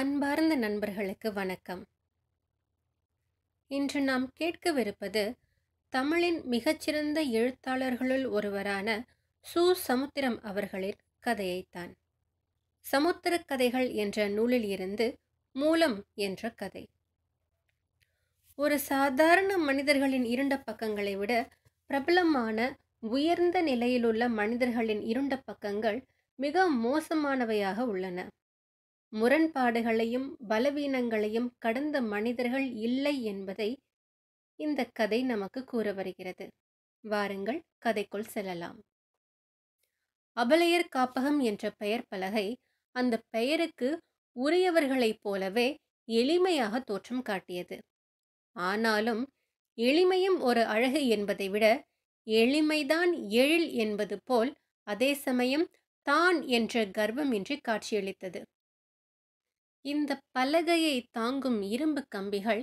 அன்பார்ந்த நண்பர்களுக்கு வணக்கம் இன்று நாம் கேட்கவிருப்பது தமிழின் மிகச்சிறந்த எழுத்தாளர்களுள் ஒருவரான சு சமுத்திரம் அவர்களின் கதையைத்தான் சமுத்திர கதைகள் என்ற நூலில் இருந்து மூலம் என்ற கதை ஒரு சாதாரண மனிதர்களின் இருண்ட பக்கங்களை விட பிரபலமான உயர்ந்த நிலையிலுள்ள மனிதர்களின் இருண்ட பக்கங்கள் மிக மோசமானவையாக உள்ளன முரண்பாடுகளையும் பலவீனங்களையும் கடந்த மனிதர்கள் இல்லை என்பதை இந்த கதை நமக்கு கூற வருகிறது வாருங்கள் கதைக்குள் செல்லலாம் அபலையர் காப்பகம் என்ற பெயர் பலகை அந்த பெயருக்கு உரியவர்களைப் போலவே எளிமையாக தோற்றம் காட்டியது ஆனாலும் எளிமையும் ஒரு அழகு என்பதை விட எளிமைதான் எழில் என்பது போல் அதே சமயம் தான் என்ற கர்வமின்றி காட்சியளித்தது இந்த பலகையை தாங்கும் இரும்பு கம்பிகள்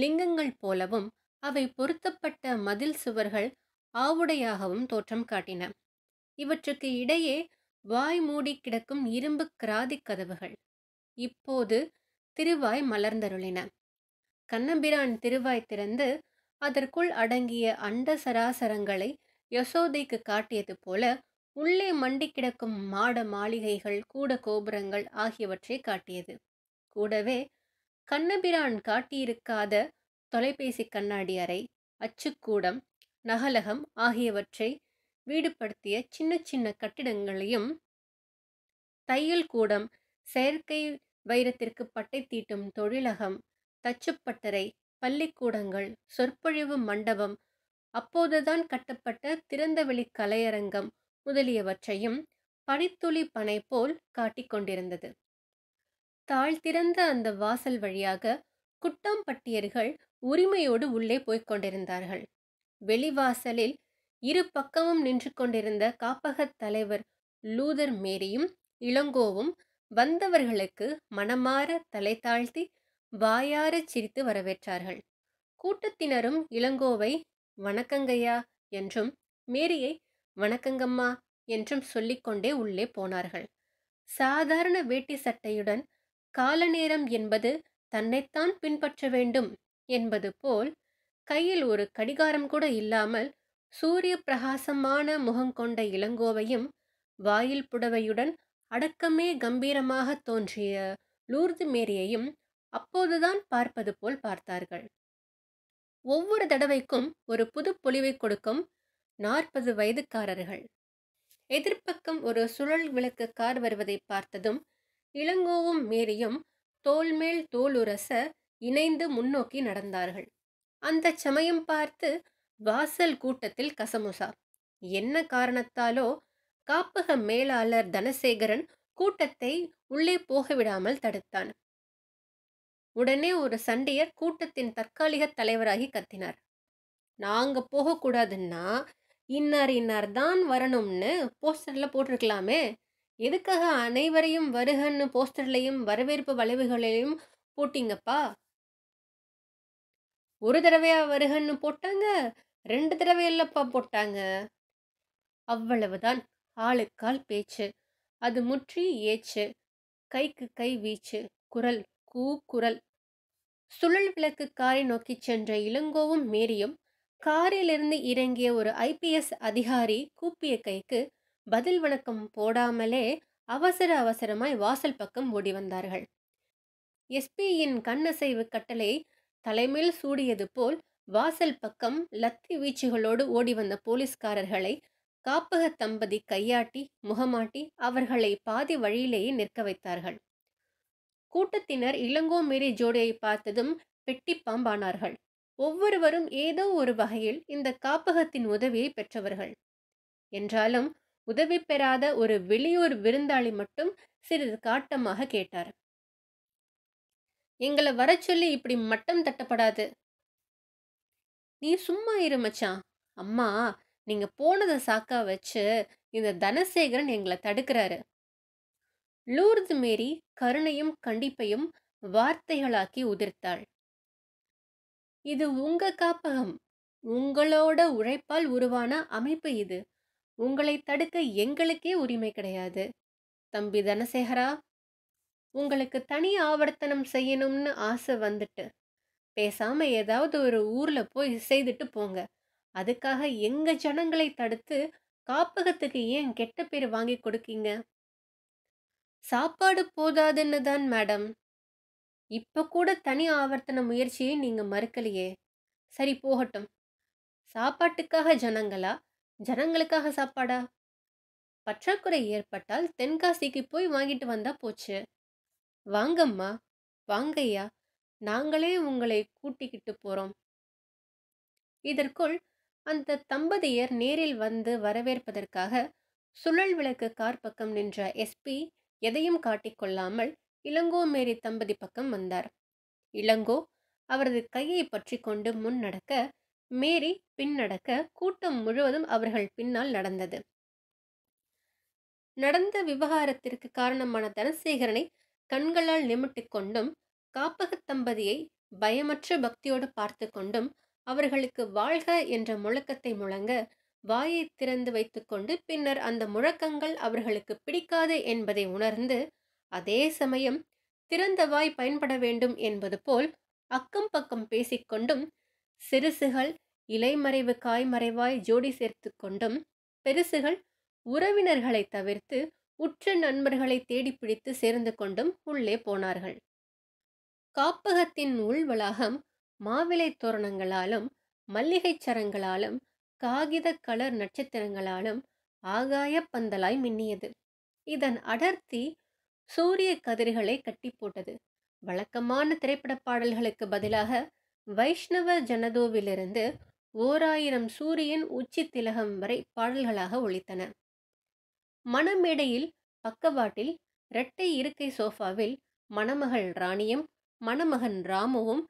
லிங்கங்கள் போலவும் அவை பொருத்தப்பட்ட மதில் சுவர்கள் ஆவுடையாகவும் தோற்றம் காட்டின இவற்றுக்கு இடையே வாய் மூடி கிடக்கும் இரும்பு கிராதி கதவுகள் இப்போது திருவாய் மலர்ந்தருளின கண்ணபிரான் திருவாய் திறந்து அதற்குள் அடங்கிய அண்ட சராசரங்களை யசோதைக்கு காட்டியது போல உள்ளே மண்டி கிடக்கும் மாட மாளிகைகள் கூட கோபுரங்கள் ஆகியவற்றை காட்டியது கூடவே கண்ணபிரான் காட்டியிருக்காத தொலைபேசி கண்ணாடி அறை அச்சுக்கூடம் நகலகம் ஆகியவற்றை வீடுபடுத்திய சின்ன சின்ன கட்டிடங்களையும் தையல் கூடம் செயற்கை வைரத்திற்கு பட்டை தீட்டும் தொழிலகம் தச்சுப்பட்டறை பள்ளிக்கூடங்கள் சொற்பொழிவு மண்டபம் அப்போதுதான் கட்டப்பட்ட திறந்தவெளி கலையரங்கம் முதலியவற்றையும் பனித்துளி பனை போல் காட்டிக் கொண்டிருந்தது தாழ் திறந்த அந்த வாசல் வழியாக குட்டாம்பட்டியர்கள் உரிமையோடு உள்ளே போய்க் கொண்டிருந்தார்கள் வெளிவாசலில் இரு பக்கமும் நின்று கொண்டிருந்த காப்பகத் தலைவர் லூதர் மேரியும் இளங்கோவும் வந்தவர்களுக்கு மனமாற தலை தாழ்த்தி வாயார சிரித்து வரவேற்றார்கள் கூட்டத்தினரும் இளங்கோவை வணக்கங்கையா என்றும் மேரியை வணக்கங்கம்மா என்றும் சொல்லிக்கொண்டே உள்ளே போனார்கள் சாதாரண வேட்டி சட்டையுடன் கால நேரம் என்பது தன்னைத்தான் பின்பற்ற வேண்டும் என்பது போல் கையில் ஒரு கடிகாரம் கூட இல்லாமல் சூரிய பிரகாசமான முகம் கொண்ட இளங்கோவையும் வாயில் புடவையுடன் அடக்கமே கம்பீரமாக தோன்றிய லூர்து மேரியையும் அப்போதுதான் பார்ப்பது போல் பார்த்தார்கள் ஒவ்வொரு தடவைக்கும் ஒரு புது பொலிவை கொடுக்கும் நாற்பது வயதுக்காரர்கள் எதிர்ப்பக்கம் ஒரு சுழல் விளக்கு கார் வருவதை பார்த்ததும் இளங்கோவும் மேரியும் தோல்மேல் தோளுரச இணைந்து முன்னோக்கி நடந்தார்கள் அந்த சமயம் பார்த்து வாசல் கூட்டத்தில் கசமுசா என்ன காரணத்தாலோ காப்பக மேலாளர் தனசேகரன் கூட்டத்தை உள்ளே போக விடாமல் தடுத்தான் உடனே ஒரு சண்டையர் கூட்டத்தின் தற்காலிக தலைவராகி கத்தினார் நாங்க போகக்கூடாதுன்னா இன்னார் இன்னார் தான் வரணும்னு போஸ்டர்ல போட்டிருக்கலாமே எதுக்காக அனைவரையும் வருகன்னு போஸ்டர்லையும் வரவேற்பு வளைவுகளையும் போட்டிங்கப்பா ஒரு தடவையா வருகன்னு போட்டாங்க ரெண்டு தடவை இல்லப்பா போட்டாங்க அவ்வளவுதான் ஆளுக்கால் பேச்சு அது முற்றி ஏச்சு கைக்கு கை வீச்சு குரல் கூ குரல் சுழல் விளக்கு காரை நோக்கி சென்ற இளங்கோவும் மேரியும் காரிலிருந்து இறங்கிய ஒரு ஐபிஎஸ் அதிகாரி கூப்பிய கைக்கு பதில் வணக்கம் போடாமலே அவசர அவசரமாய் வாசல் பக்கம் ஓடி வந்தார்கள் எஸ்பியின் கண்ணசைவு கட்டளை தலைமையில் சூடியது போல் வாசல் பக்கம் லத்தி வீச்சுகளோடு ஓடி வந்த போலீஸ்காரர்களை காப்பக தம்பதி கையாட்டி முகமாட்டி அவர்களை பாதி வழியிலேயே நிற்க வைத்தார்கள் கூட்டத்தினர் இளங்கோ மேரி ஜோடியை பார்த்ததும் பெட்டி பாம்பானார்கள் ஒவ்வொருவரும் ஏதோ ஒரு வகையில் இந்த காப்பகத்தின் உதவியை பெற்றவர்கள் என்றாலும் உதவி பெறாத ஒரு வெளியூர் விருந்தாளி மட்டும் சிறிது காட்டமாக கேட்டார் எங்களை வர சொல்லி இப்படி மட்டம் தட்டப்படாது நீ சும்மா இருமச்சா அம்மா நீங்க போனதை சாக்கா வச்சு இந்த தனசேகரன் எங்களை தடுக்கிறாரு லூர்து மேரி கருணையும் கண்டிப்பையும் வார்த்தைகளாக்கி உதிர்த்தாள் இது உங்க காப்பகம் உங்களோட உழைப்பால் உருவான அமைப்பு இது உங்களை தடுக்க எங்களுக்கே உரிமை கிடையாது தம்பி தனசேகரா உங்களுக்கு தனி ஆவர்த்தனம் செய்யணும்னு ஆசை வந்துட்டு பேசாம ஏதாவது ஒரு ஊர்ல போய் செய்துட்டு போங்க அதுக்காக எங்க ஜனங்களை தடுத்து காப்பகத்துக்கு ஏன் கெட்ட பேர் வாங்கி கொடுக்கீங்க சாப்பாடு போதாதுன்னு தான் மேடம் இப்போ கூட தனி ஆவர்த்தன முயற்சியை நீங்கள் மறுக்கலையே சரி போகட்டும் சாப்பாட்டுக்காக ஜனங்களா ஜனங்களுக்காக சாப்பாடா பற்றாக்குறை ஏற்பட்டால் தென்காசிக்கு போய் வாங்கிட்டு வந்தா போச்சு வாங்கம்மா வாங்கய்யா நாங்களே உங்களை கூட்டிக்கிட்டு போறோம் இதற்குள் அந்த தம்பதியர் நேரில் வந்து வரவேற்பதற்காக சுழல் விளக்கு கார் பக்கம் நின்ற எஸ்பி எதையும் காட்டிக்கொள்ளாமல் இளங்கோ மேரி தம்பதி பக்கம் வந்தார் இளங்கோ அவரது கையை பற்றி கொண்டு முன் நடக்க மேரி பின் நடக்க கூட்டம் முழுவதும் அவர்கள் பின்னால் நடந்தது நடந்த விவகாரத்திற்கு காரணமான தனசேகரனை கண்களால் நிமிட்டு கொண்டும் காப்பக தம்பதியை பயமற்ற பக்தியோடு பார்த்து கொண்டும் அவர்களுக்கு வாழ்க என்ற முழக்கத்தை முழங்க வாயை திறந்து வைத்துக்கொண்டு பின்னர் அந்த முழக்கங்கள் அவர்களுக்கு பிடிக்காது என்பதை உணர்ந்து அதே சமயம் திறந்த வாய் பயன்பட வேண்டும் என்பது போல் அக்கம் பக்கம் பேசிக்கொண்டும் சிறுசுகள் இலைமறைவு காய்மறைவாய் ஜோடி சேர்த்து கொண்டும் பெருசுகள் உறவினர்களை தவிர்த்து உற்ற நண்பர்களை தேடி பிடித்து சேர்ந்து கொண்டும் உள்ளே போனார்கள் காப்பகத்தின் உள் வளாகம் மாவிலை தோரணங்களாலும் மல்லிகைச் சரங்களாலும் காகித கலர் நட்சத்திரங்களாலும் ஆகாய பந்தலாய் மின்னியது இதன் அடர்த்தி சூரிய கதிர்களை கட்டி போட்டது வழக்கமான திரைப்பட பாடல்களுக்கு பதிலாக வைஷ்ணவ ஜனதோவிலிருந்து ஓராயிரம் சூரியன் உச்சி திலகம் வரை பாடல்களாக ஒழித்தன மணமேடையில் பக்கவாட்டில் இரட்டை இருக்கை சோஃபாவில் மணமகள் ராணியும் மணமகன் ராமுவும்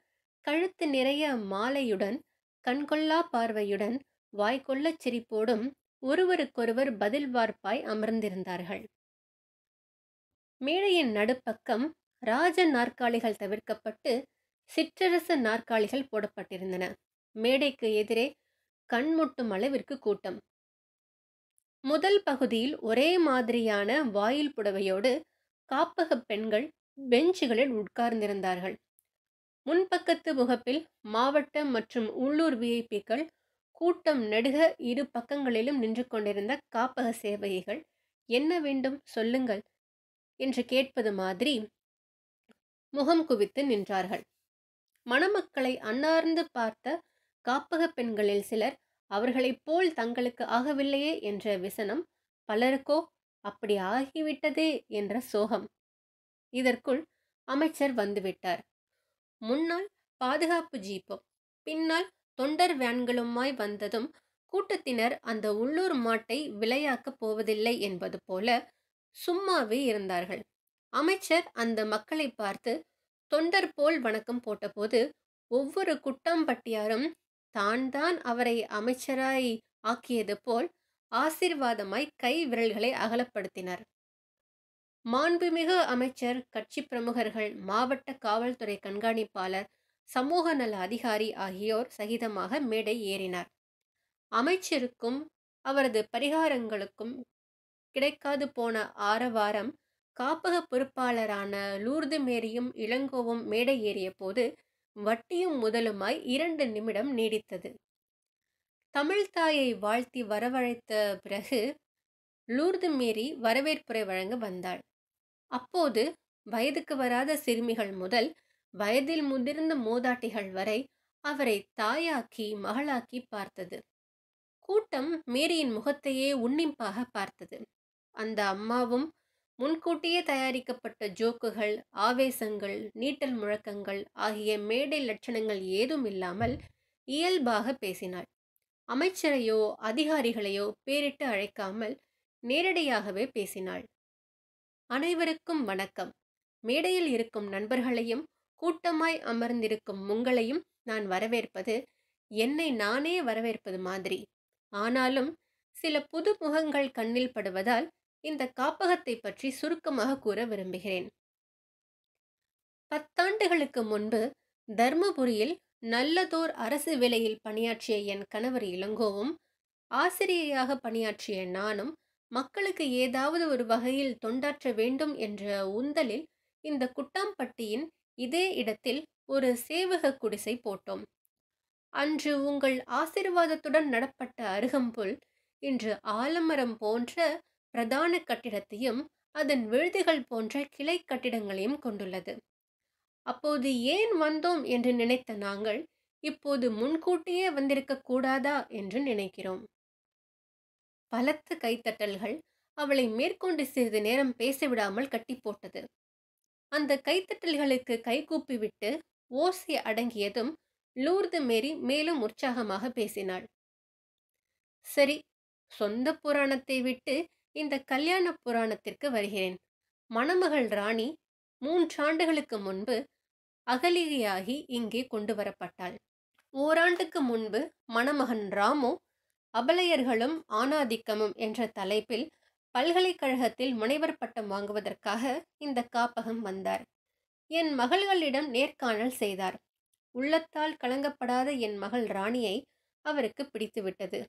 கழுத்து நிறைய மாலையுடன் கண்கொள்ளா பார்வையுடன் வாய்க்கொள்ளச் சிரிப்போடும் ஒருவருக்கொருவர் பதில் வார்ப்பாய் அமர்ந்திருந்தார்கள் மேடையின் நடுப்பக்கம் ராஜ நாற்காலிகள் தவிர்க்கப்பட்டு சிற்றரசு நாற்காலிகள் போடப்பட்டிருந்தன மேடைக்கு எதிரே கண்முட்டும் அளவிற்கு கூட்டம் முதல் பகுதியில் ஒரே மாதிரியான வாயில் புடவையோடு காப்பக பெண்கள் பெஞ்சுகளில் உட்கார்ந்திருந்தார்கள் முன்பக்கத்து முகப்பில் மாவட்ட மற்றும் உள்ளூர் விஐபிக்கள் கூட்டம் நெடுக இரு பக்கங்களிலும் நின்று கொண்டிருந்த காப்பக சேவகைகள் என்ன வேண்டும் சொல்லுங்கள் என்று கேட்பது மாதிரி முகம் குவித்து நின்றார்கள் மணமக்களை அன்னார்ந்து பார்த்த காப்பக பெண்களில் சிலர் அவர்களைப் போல் தங்களுக்கு ஆகவில்லையே என்ற விசனம் பலருக்கோ அப்படி ஆகிவிட்டதே என்ற சோகம் இதற்குள் அமைச்சர் வந்துவிட்டார் முன்னால் பாதுகாப்பு ஜீப்பும் பின்னால் தொண்டர் வேன்களுமாய் வந்ததும் கூட்டத்தினர் அந்த உள்ளூர் மாட்டை விலையாக்கப் போவதில்லை என்பது போல சும்மாவே இருந்தார்கள் அமைச்சர் அந்த மக்களை பார்த்து தொண்டர் போல் வணக்கம் போட்டபோது ஒவ்வொரு குட்டாம்பட்டியாரும் தான் தான் அவரை அமைச்சராய் ஆக்கியது போல் ஆசிர்வாதமாய் கை விரல்களை அகலப்படுத்தினர் மாண்புமிகு அமைச்சர் கட்சி பிரமுகர்கள் மாவட்ட காவல்துறை கண்காணிப்பாளர் சமூக நல அதிகாரி ஆகியோர் சகிதமாக மேடை ஏறினார் அமைச்சருக்கும் அவரது பரிகாரங்களுக்கும் கிடைக்காது போன ஆரவாரம் காப்பக பொறுப்பாளரான லூர்து மேரியும் இளங்கோவும் மேடை ஏறிய போது வட்டியும் முதலுமாய் இரண்டு நிமிடம் நீடித்தது தமிழ்தாயை வாழ்த்தி வரவழைத்த பிறகு லூர்து மேரி வரவேற்புரை வழங்க வந்தாள் அப்போது வயதுக்கு வராத சிறுமிகள் முதல் வயதில் முதிர்ந்த மூதாட்டிகள் வரை அவரை தாயாக்கி மகளாக்கி பார்த்தது கூட்டம் மேரியின் முகத்தையே உன்னிப்பாக பார்த்தது அந்த அம்மாவும் முன்கூட்டியே தயாரிக்கப்பட்ட ஜோக்குகள் ஆவேசங்கள் நீட்டல் முழக்கங்கள் ஆகிய மேடை லட்சணங்கள் ஏதும் இல்லாமல் இயல்பாக பேசினாள் அமைச்சரையோ அதிகாரிகளையோ பேரிட்டு அழைக்காமல் நேரடியாகவே பேசினாள் அனைவருக்கும் வணக்கம் மேடையில் இருக்கும் நண்பர்களையும் கூட்டமாய் அமர்ந்திருக்கும் உங்களையும் நான் வரவேற்பது என்னை நானே வரவேற்பது மாதிரி ஆனாலும் சில புது முகங்கள் கண்ணில் படுவதால் இந்த காப்பகத்தை பற்றி சுருக்கமாக கூற விரும்புகிறேன் பத்தாண்டுகளுக்கு முன்பு தர்மபுரியில் நல்லதோர் அரசு வேலையில் பணியாற்றிய என் கணவர் இளங்கோவும் ஆசிரியராக பணியாற்றிய நானும் மக்களுக்கு ஏதாவது ஒரு வகையில் தொண்டாற்ற வேண்டும் என்ற உந்தலில் இந்த குட்டாம்பட்டியின் இதே இடத்தில் ஒரு சேவக குடிசை போட்டோம் அன்று உங்கள் ஆசிர்வாதத்துடன் நடப்பட்ட அருகம்புல் இன்று ஆலமரம் போன்ற பிரதான கட்டிடத்தையும் அதன் விழுதுகள் போன்ற கிளை கட்டிடங்களையும் கொண்டுள்ளது அப்போது ஏன் வந்தோம் என்று நினைத்த நாங்கள் இப்போது முன்கூட்டியே வந்திருக்க கூடாதா என்று நினைக்கிறோம் பலத்த கைத்தட்டல்கள் அவளை மேற்கொண்டு சிறிது நேரம் பேசவிடாமல் கட்டி போட்டது அந்த கைத்தட்டல்களுக்கு கைகூப்பிவிட்டு ஓசை அடங்கியதும் லூர்து மேரி மேலும் உற்சாகமாக பேசினாள் சரி சொந்த புராணத்தை விட்டு இந்த கல்யாண புராணத்திற்கு வருகிறேன் மணமகள் ராணி மூன்றாண்டுகளுக்கு முன்பு அகலிகையாகி இங்கே கொண்டு வரப்பட்டாள் ஓராண்டுக்கு முன்பு மணமகன் ராமு அபலையர்களும் ஆணாதிக்கமும் என்ற தலைப்பில் பல்கலைக்கழகத்தில் முனைவர் பட்டம் வாங்குவதற்காக இந்த காப்பகம் வந்தார் என் மகள்களிடம் நேர்காணல் செய்தார் உள்ளத்தால் கலங்கப்படாத என் மகள் ராணியை அவருக்கு பிடித்துவிட்டது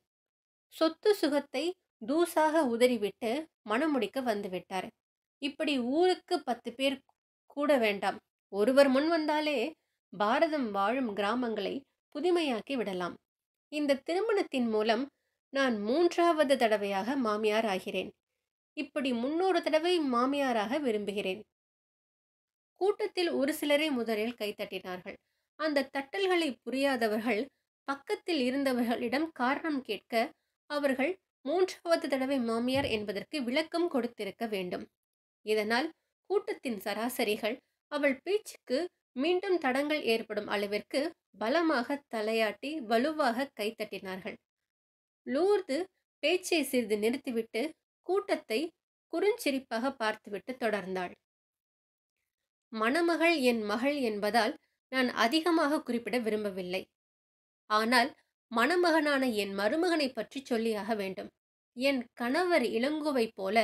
சொத்து சுகத்தை தூசாக உதறிவிட்டு மணமுடிக்க வந்துவிட்டார் இப்படி ஊருக்கு பத்து பேர் கூட வேண்டாம் ஒருவர் முன் வந்தாலே பாரதம் வாழும் கிராமங்களை புதுமையாக்கி விடலாம் இந்த திருமணத்தின் மூலம் நான் மூன்றாவது தடவையாக மாமியார் ஆகிறேன் இப்படி முன்னூறு தடவை மாமியாராக விரும்புகிறேன் கூட்டத்தில் ஒரு சிலரை முதலில் கைத்தட்டினார்கள் அந்த தட்டல்களை புரியாதவர்கள் பக்கத்தில் இருந்தவர்களிடம் காரணம் கேட்க அவர்கள் மூன்றாவது தடவை மாமியார் என்பதற்கு விளக்கம் கொடுத்திருக்க வேண்டும் இதனால் கூட்டத்தின் சராசரிகள் அவள் பேச்சுக்கு மீண்டும் தடங்கள் ஏற்படும் அளவிற்கு பலமாக தலையாட்டி வலுவாக கைத்தட்டினார்கள் லூர்து பேச்சை சிறிது நிறுத்திவிட்டு கூட்டத்தை குறுஞ்சிரிப்பாக பார்த்துவிட்டு தொடர்ந்தாள் மணமகள் என் மகள் என்பதால் நான் அதிகமாக குறிப்பிட விரும்பவில்லை ஆனால் மணமகனான என் மருமகனை பற்றி சொல்லியாக வேண்டும் என் கணவர் இளங்கோவை போல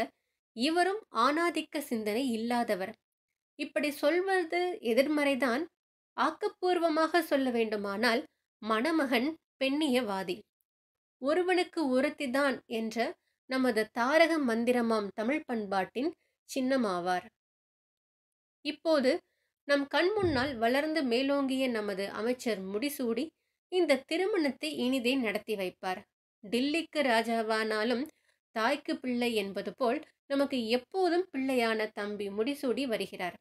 இவரும் ஆணாதிக்க சிந்தனை இல்லாதவர் இப்படி சொல்வது எதிர்மறைதான் ஆக்கப்பூர்வமாக சொல்ல வேண்டுமானால் மணமகன் பெண்ணியவாதி ஒருவனுக்கு ஒருத்திதான் என்ற நமது தாரக மந்திரமாம் தமிழ் பண்பாட்டின் சின்னமாவார் இப்போது நம் கண் முன்னால் வளர்ந்து மேலோங்கிய நமது அமைச்சர் முடிசூடி இந்த திருமணத்தை இனிதே நடத்தி வைப்பார் டில்லிக்கு ராஜாவானாலும் தாய்க்கு பிள்ளை என்பது போல் நமக்கு எப்போதும் பிள்ளையான தம்பி முடிசூடி வருகிறார்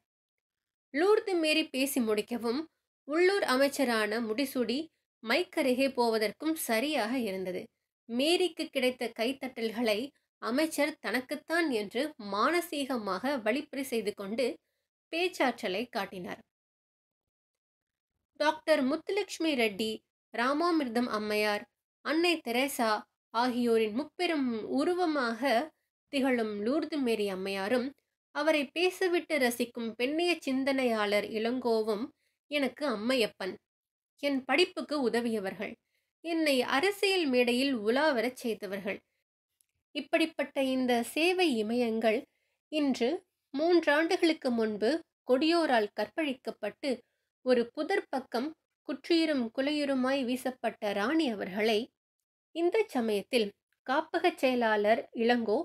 லூர்து மேரி பேசி முடிக்கவும் உள்ளூர் அமைச்சரான முடிசூடி மைக்கருகே போவதற்கும் சரியாக இருந்தது மேரிக்கு கிடைத்த கைத்தட்டல்களை அமைச்சர் தனக்குத்தான் என்று மானசீகமாக வழிப்பறி செய்து கொண்டு பேச்சாற்றலை காட்டினார் டாக்டர் முத்துலட்சுமி ரெட்டி ராமாமிர்தம் அம்மையார் அன்னை தெரேசா ஆகியோரின் முப்பெரும் உருவமாக திகழும் லூர்து மேரி அம்மையாரும் அவரை பேசவிட்டு ரசிக்கும் பெண்ணிய சிந்தனையாளர் இளங்கோவும் எனக்கு அம்மையப்பன் என் படிப்புக்கு உதவியவர்கள் என்னை அரசியல் மேடையில் உலாவரச் செய்தவர்கள் இப்படிப்பட்ட இந்த சேவை இமயங்கள் இன்று மூன்றாண்டுகளுக்கு முன்பு கொடியோரால் கற்பழிக்கப்பட்டு ஒரு புதர் பக்கம் குற்றியரும் குலையுருமாய் வீசப்பட்ட ராணி அவர்களை இந்த சமயத்தில் காப்பகச் செயலாளர் இளங்கோ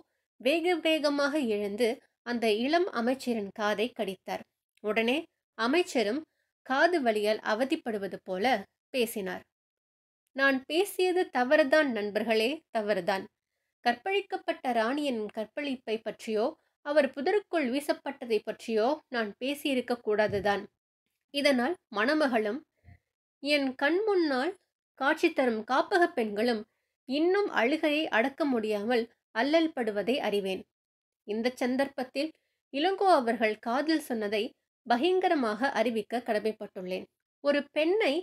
வேக வேகமாக எழுந்து அந்த இளம் அமைச்சரின் காதை கடித்தார் உடனே அமைச்சரும் காது வழியால் அவதிப்படுவது போல பேசினார் நான் பேசியது தவறுதான் நண்பர்களே தவறுதான் கற்பழிக்கப்பட்ட ராணியின் கற்பழிப்பை பற்றியோ அவர் புதருக்குள் வீசப்பட்டதை பற்றியோ நான் பேசியிருக்க கூடாதுதான் இதனால் மணமகளும் என் கண் முன்னால் காட்சி தரும் காப்பக பெண்களும் இன்னும் அழுகையை அடக்க முடியாமல் அல்லல் படுவதை அறிவேன் இந்த சந்தர்ப்பத்தில் இளங்கோ அவர்கள் காதில் சொன்னதை பகிங்கரமாக அறிவிக்க கடமைப்பட்டுள்ளேன் ஒரு பெண்ணை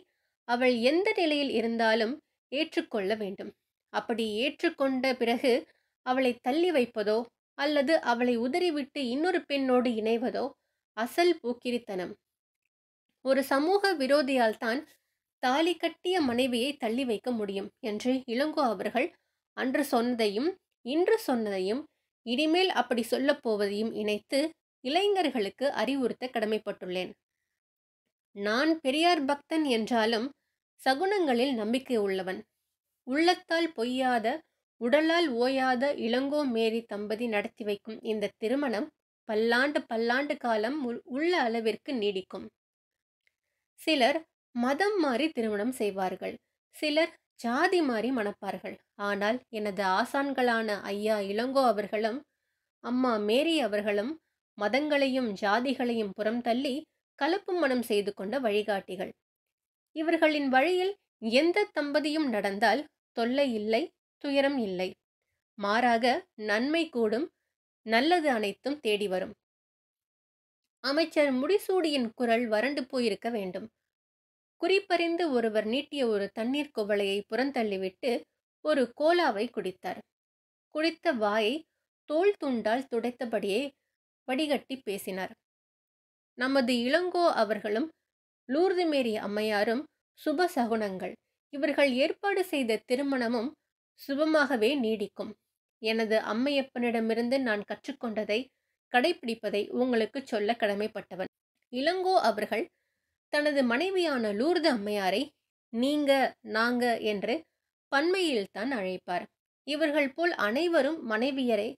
அவள் எந்த நிலையில் இருந்தாலும் ஏற்றுக்கொள்ள வேண்டும் அப்படி ஏற்றுக்கொண்ட பிறகு அவளை தள்ளி வைப்பதோ அல்லது அவளை உதறிவிட்டு இன்னொரு பெண்ணோடு இணைவதோ அசல் போக்கிரித்தனம் ஒரு சமூக விரோதியால் தான் தாலி கட்டிய மனைவியை தள்ளி வைக்க முடியும் என்று இளங்கோ அவர்கள் அன்று சொன்னதையும் இன்று சொன்னதையும் இனிமேல் அப்படி சொல்லப்போவதையும் இணைத்து இளைஞர்களுக்கு அறிவுறுத்த கடமைப்பட்டுள்ளேன் நான் பெரியார் பக்தன் என்றாலும் சகுனங்களில் நம்பிக்கை உள்ளவன் உள்ளத்தால் பொய்யாத உடலால் ஓயாத இளங்கோ மேரி தம்பதி நடத்தி வைக்கும் இந்த திருமணம் பல்லாண்டு பல்லாண்டு காலம் உள்ள அளவிற்கு நீடிக்கும் சிலர் மதம் மாறி திருமணம் செய்வார்கள் சிலர் ஜாதி மாறி மணப்பார்கள் ஆனால் எனது ஆசான்களான ஐயா இளங்கோ அவர்களும் அம்மா மேரி அவர்களும் மதங்களையும் ஜாதிகளையும் புறம் தள்ளி கலப்பு மனம் செய்து கொண்ட வழிகாட்டிகள் இவர்களின் வழியில் எந்த தம்பதியும் நடந்தால் தொல்லை இல்லை துயரம் இல்லை மாறாக நன்மை கூடும் நல்லது அனைத்தும் தேடி வரும் அமைச்சர் முடிசூடியின் குரல் வறண்டு போயிருக்க வேண்டும் குறிப்பறிந்து ஒருவர் நீட்டிய ஒரு தண்ணீர் குவளையை புறந்தள்ளிவிட்டு ஒரு கோலாவை குடித்தார் குடித்த வாயை தோல் துண்டால் துடைத்தபடியே வடிகட்டி பேசினார் நமது இளங்கோ அவர்களும் லூர்துமேரி அம்மையாரும் சுப சகுனங்கள் இவர்கள் ஏற்பாடு செய்த திருமணமும் சுபமாகவே நீடிக்கும் எனது அம்மையப்பனிடமிருந்து நான் கற்றுக்கொண்டதை கடைபிடிப்பதை உங்களுக்கு சொல்ல கடமைப்பட்டவன் இளங்கோ அவர்கள் தனது மனைவியான லூர்து அம்மையாரை நீங்க நாங்க என்று பன்மையில்தான் அழைப்பார் இவர்கள் போல் அனைவரும் மனைவியரை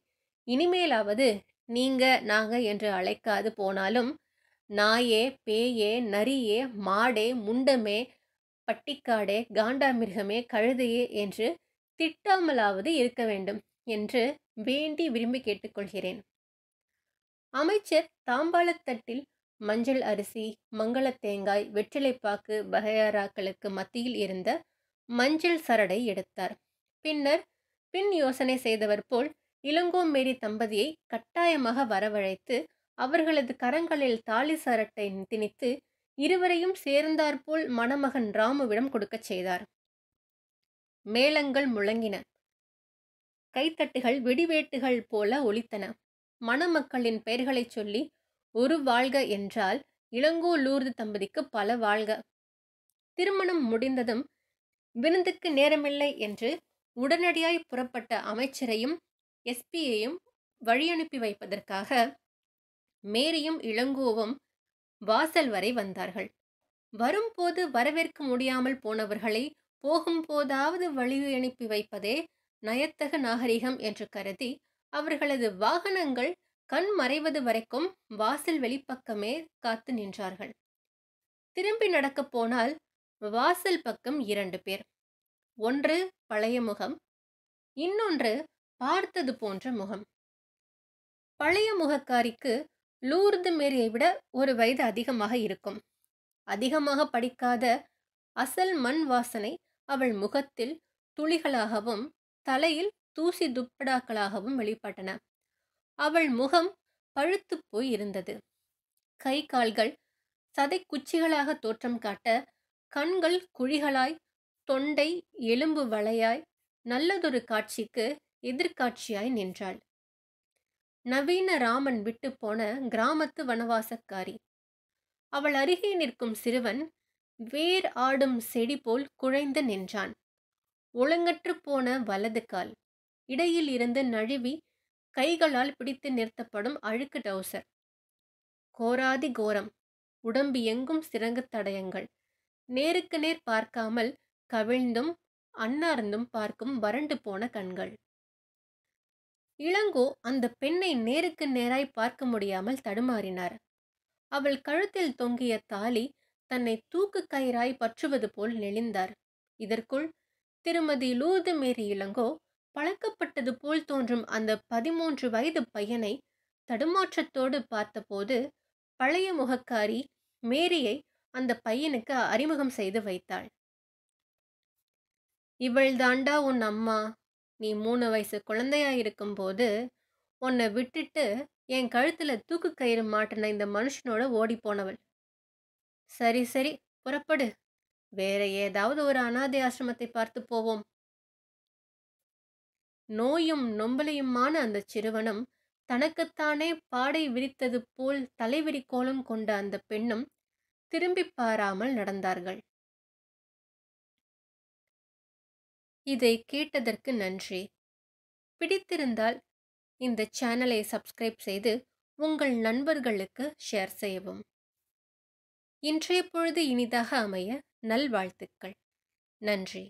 இனிமேலாவது நீங்க நாங்க என்று அழைக்காது போனாலும் நாயே பேயே நரியே மாடே முண்டமே பட்டிக்காடே காண்டாமிருகமே கழுதையே என்று திட்டாமலாவது இருக்க வேண்டும் என்று வேண்டி விரும்பி கேட்டுக்கொள்கிறேன் அமைச்சர் தாம்பாளத்தட்டில் மஞ்சள் அரிசி மங்கள தேங்காய் வெற்றிலைப்பாக்கு வகையாராக்களுக்கு மத்தியில் இருந்த மஞ்சள் சரடை எடுத்தார் பின்னர் பின் யோசனை செய்தவர் போல் இளங்கோமேரி தம்பதியை கட்டாயமாக வரவழைத்து அவர்களது கரங்களில் தாலி சரட்டை திணித்து இருவரையும் சேர்ந்தாற்போல் மணமகன் ராமுவிடம் கொடுக்கச் செய்தார் மேளங்கள் முழங்கின கைத்தட்டுகள் வெடிவேட்டுகள் போல ஒலித்தன மணமக்களின் பெயர்களைச் சொல்லி ஒரு வாழ்க என்றால் இளங்கோ லூர்து தம்பதிக்கு பல வாழ்க திருமணம் முடிந்ததும் விருந்துக்கு நேரமில்லை என்று உடனடியாய் புறப்பட்ட அமைச்சரையும் எஸ்பியையும் வழியனுப்பி வைப்பதற்காக மேரியும் இளங்கோவும் வாசல் வரை வந்தார்கள் வரும்போது வரவேற்க முடியாமல் போனவர்களை போகும்போதாவது வழி அனுப்பி வைப்பதே நயத்தக நாகரிகம் என்று கருதி அவர்களது வாகனங்கள் கண் மறைவது வரைக்கும் வாசல் வெளிப்பக்கமே காத்து நின்றார்கள் திரும்பி நடக்கப் போனால் வாசல் பக்கம் இரண்டு பேர் ஒன்று பழைய முகம் இன்னொன்று பார்த்தது போன்ற முகம் பழைய முகக்காரிக்கு லூர்து மேரியை விட ஒரு வயது அதிகமாக இருக்கும் அதிகமாக படிக்காத அசல் மண் வாசனை அவள் முகத்தில் துளிகளாகவும் தலையில் தூசி துப்படாக்களாகவும் வெளிப்பட்டன அவள் முகம் பழுத்து போய் இருந்தது கை கால்கள் சதை குச்சிகளாக தோற்றம் காட்ட கண்கள் குழிகளாய் தொண்டை எலும்பு வளையாய் நல்லதொரு காட்சிக்கு எதிர்காட்சியாய் நின்றாள் நவீன ராமன் விட்டு போன கிராமத்து வனவாசக்காரி அவள் அருகே நிற்கும் சிறுவன் வேர் ஆடும் செடி போல் குழைந்து நின்றான் ஒழுங்கற்று போன வலது கால் இடையில் இருந்து நழுவி கைகளால் பிடித்து நிறுத்தப்படும் அழுக்கு டவுசர் கோராதி கோரம் உடம்பு எங்கும் சிறங்கு தடயங்கள் நேருக்கு நேர் பார்க்காமல் கவிழ்ந்தும் அன்னார்ந்தும் பார்க்கும் வறண்டு போன கண்கள் இளங்கோ அந்த பெண்ணை நேருக்கு நேராய் பார்க்க முடியாமல் தடுமாறினார் அவள் கழுத்தில் தொங்கிய தாலி தன்னை தூக்கு கயிறாய் பற்றுவது போல் நெளிந்தார் இதற்குள் திருமதி லூது மேரி இளங்கோ பழக்கப்பட்டது போல் தோன்றும் அந்த பதிமூன்று வயது பையனை தடுமாற்றத்தோடு பார்த்தபோது பழைய முகக்காரி மேரியை அந்த பையனுக்கு அறிமுகம் செய்து வைத்தாள் இவள் தாண்டா உன் அம்மா நீ மூணு வயசு குழந்தையா இருக்கும்போது உன்னை விட்டுட்டு என் கழுத்துல தூக்கு கயிறு மாட்டின இந்த மனுஷனோட ஓடி போனவள் சரி சரி புறப்படு வேற ஏதாவது ஒரு அனாதை ஆசிரமத்தை பார்த்து போவோம் நோயும் நொம்பலையுமான அந்த சிறுவனும் தனக்குத்தானே பாடை விரித்தது போல் தலைவிரிக்கோலம் கொண்ட அந்த பெண்ணும் திரும்பி பாராமல் நடந்தார்கள் இதை கேட்டதற்கு நன்றி பிடித்திருந்தால் இந்த சேனலை சப்ஸ்கிரைப் செய்து உங்கள் நண்பர்களுக்கு ஷேர் செய்யவும் இன்றைய பொழுது இனிதாக அமைய நல்வாழ்த்துக்கள் நன்றி